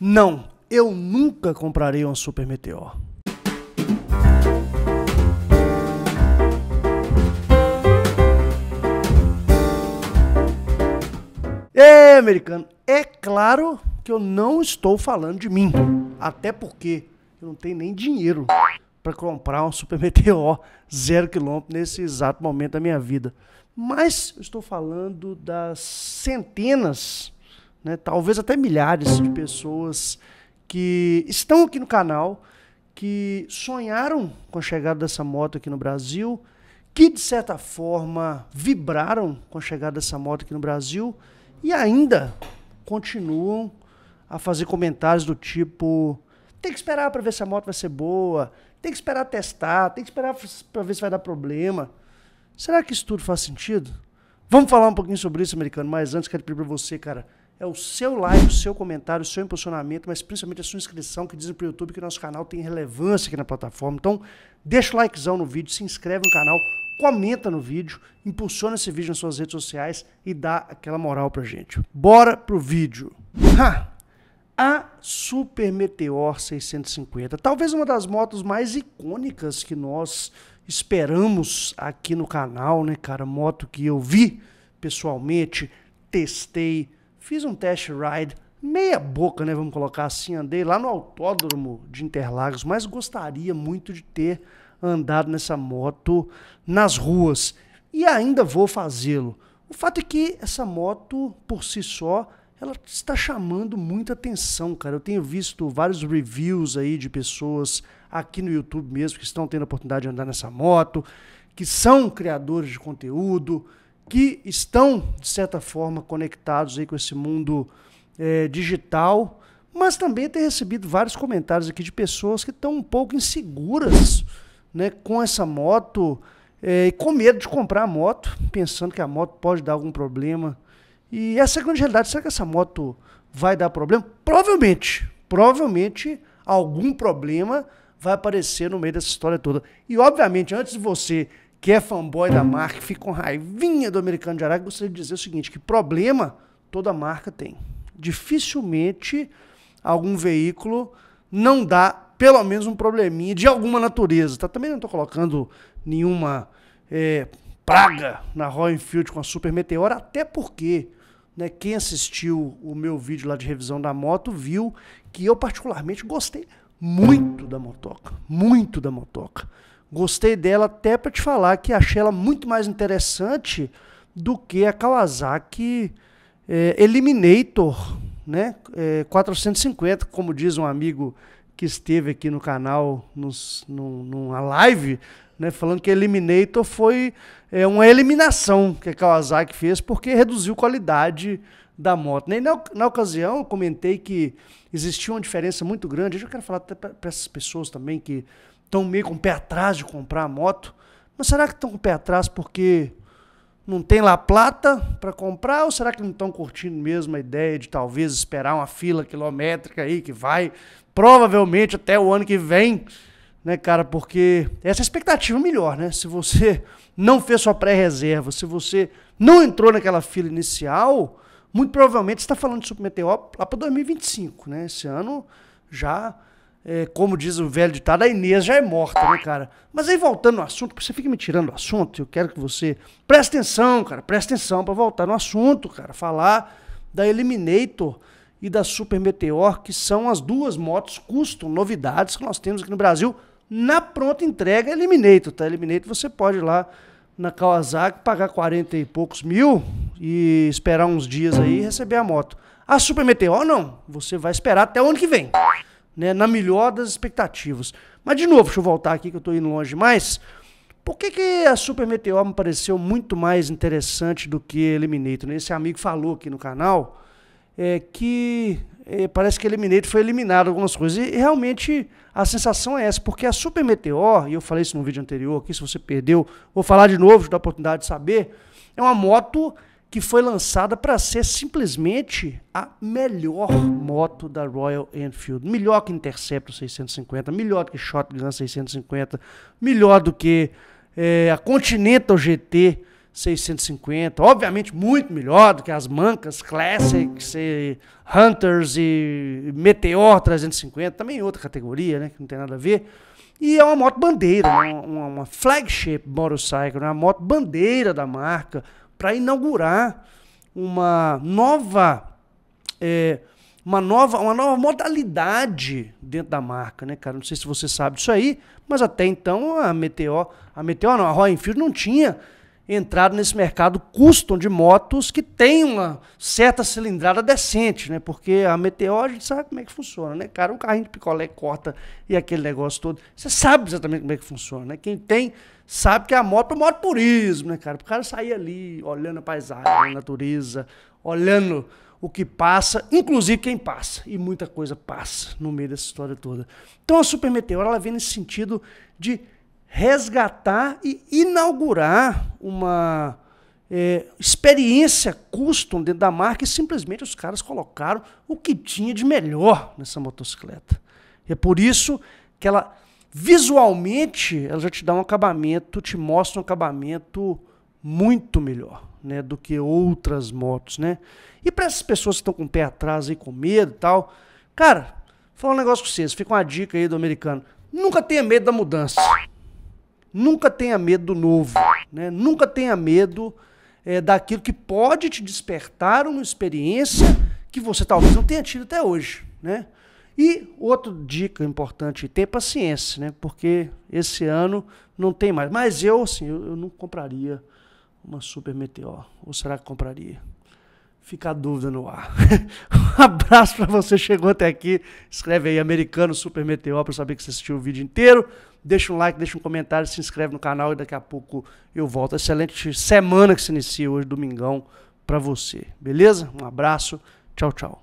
Não, eu nunca comprarei um Super Meteor. É, americano, é claro que eu não estou falando de mim. Até porque eu não tenho nem dinheiro para comprar um Super Meteor zero quilômetro nesse exato momento da minha vida. Mas eu estou falando das centenas né, talvez até milhares de pessoas que estão aqui no canal, que sonharam com a chegada dessa moto aqui no Brasil, que de certa forma vibraram com a chegada dessa moto aqui no Brasil e ainda continuam a fazer comentários do tipo: tem que esperar para ver se a moto vai ser boa, tem que esperar testar, tem que esperar para ver se vai dar problema. Será que isso tudo faz sentido? Vamos falar um pouquinho sobre isso, americano, mas antes quero pedir para você, cara é o seu like, o seu comentário, o seu impulsionamento, mas principalmente a sua inscrição, que dizem para o YouTube que nosso canal tem relevância aqui na plataforma. Então, deixa o likezão no vídeo, se inscreve no canal, comenta no vídeo, impulsiona esse vídeo nas suas redes sociais e dá aquela moral para gente. Bora pro vídeo. Ha! A Super Meteor 650, talvez uma das motos mais icônicas que nós esperamos aqui no canal, né, cara? Moto que eu vi pessoalmente, testei, Fiz um test ride, meia boca, né? Vamos colocar assim, andei lá no autódromo de Interlagos, mas gostaria muito de ter andado nessa moto nas ruas. E ainda vou fazê-lo. O fato é que essa moto, por si só, ela está chamando muita atenção, cara. Eu tenho visto vários reviews aí de pessoas aqui no YouTube mesmo que estão tendo a oportunidade de andar nessa moto, que são criadores de conteúdo, que estão, de certa forma, conectados aí com esse mundo é, digital, mas também tem recebido vários comentários aqui de pessoas que estão um pouco inseguras né, com essa moto é, e com medo de comprar a moto, pensando que a moto pode dar algum problema. E essa é a grande realidade. Será que essa moto vai dar problema? Provavelmente. Provavelmente algum problema vai aparecer no meio dessa história toda. E, obviamente, antes de você que é fanboy da marca, fica com raivinha do americano de Araque, gostaria de dizer o seguinte, que problema toda marca tem. Dificilmente algum veículo não dá pelo menos um probleminha de alguma natureza. Tá? Também não estou colocando nenhuma é, praga na Royal Enfield com a Super Meteor, até porque né, quem assistiu o meu vídeo lá de revisão da moto viu que eu particularmente gostei muito da motoca, muito da motoca. Gostei dela até para te falar que achei ela muito mais interessante do que a Kawasaki é, Eliminator, né? É, eh, 450, como diz um amigo que esteve aqui no canal nos, num, numa live, né? Falando que Eliminator foi é, uma eliminação que a Kawasaki fez porque reduziu qualidade da moto. Nem né? na, na ocasião eu comentei que existia uma diferença muito grande. Eu já quero falar para essas pessoas também que estão meio com o pé atrás de comprar a moto. Mas será que estão com o pé atrás porque não tem La Plata para comprar? Ou será que não estão curtindo mesmo a ideia de talvez esperar uma fila quilométrica aí que vai provavelmente até o ano que vem? Né, cara? Porque essa é a expectativa melhor, né? Se você não fez sua pré-reserva, se você não entrou naquela fila inicial, muito provavelmente você está falando de Super Meteor lá para 2025, né? Esse ano já é, como diz o velho ditado, a Inês já é morta, né, cara? Mas aí voltando no assunto, porque você fica me tirando o assunto, eu quero que você preste atenção, cara, preste atenção para voltar no assunto, cara, falar da Eliminator e da Super Meteor, que são as duas motos custom, novidades que nós temos aqui no Brasil, na pronta entrega Eliminator, tá? Eliminator você pode ir lá na Kawasaki, pagar 40 e poucos mil e esperar uns dias aí e receber a moto. A Super Meteor não, você vai esperar até o ano que vem né, na melhor das expectativas. Mas, de novo, deixa eu voltar aqui que eu estou indo longe demais. Por que, que a Super Meteor me pareceu muito mais interessante do que Eliminator? Né? Esse amigo falou aqui no canal é, que é, parece que Eliminator foi eliminado algumas coisas. E realmente a sensação é essa, porque a Super Meteor, e eu falei isso no vídeo anterior aqui, se você perdeu, vou falar de novo, te dar a oportunidade de saber, é uma moto que foi lançada para ser simplesmente a melhor moto da Royal Enfield. Melhor que Interceptor 650, melhor que Shotgun 650, melhor do que é, a Continental GT 650, obviamente muito melhor do que as mancas Classics, e Hunters e Meteor 350, também outra categoria, né, que não tem nada a ver. E é uma moto bandeira, uma, uma flagship motorcycle, né, uma moto bandeira da marca, para inaugurar uma nova. É, uma nova, uma nova modalidade dentro da marca, né, cara? Não sei se você sabe disso aí, mas até então a Meteor, a Meteor não, a Royal Enfield não tinha Entrado nesse mercado custom de motos que tem uma certa cilindrada decente, né? Porque a Meteor a gente sabe como é que funciona, né? Cara, um carrinho de picolé corta e aquele negócio todo. Você sabe exatamente como é que funciona, né? Quem tem sabe que a moto é moto turismo, né, cara? O cara sair ali olhando a paisagem, a natureza, olhando o que passa, inclusive quem passa. E muita coisa passa no meio dessa história toda. Então a Super Meteor, ela vem nesse sentido de resgatar e inaugurar uma é, experiência custom dentro da marca e simplesmente os caras colocaram o que tinha de melhor nessa motocicleta. E é por isso que ela visualmente ela já te dá um acabamento, te mostra um acabamento muito melhor, né, do que outras motos, né? E para essas pessoas que estão com o pé atrás e com medo e tal, cara, vou falar um negócio com vocês, fica uma dica aí do americano. Nunca tenha medo da mudança nunca tenha medo do novo, né? nunca tenha medo é, daquilo que pode te despertar uma experiência que você talvez não tenha tido até hoje. Né? E outra dica importante, ter paciência, né? porque esse ano não tem mais. Mas eu, assim, eu, eu não compraria uma Super Meteor. Ou será que compraria? fica a dúvida no ar. um abraço para você, chegou até aqui. Escreve aí Americano Super Meteor para saber que você assistiu o vídeo inteiro. Deixa um like, deixa um comentário, se inscreve no canal e daqui a pouco eu volto. Excelente semana que se inicia hoje, domingão, para você. Beleza? Um abraço. Tchau, tchau.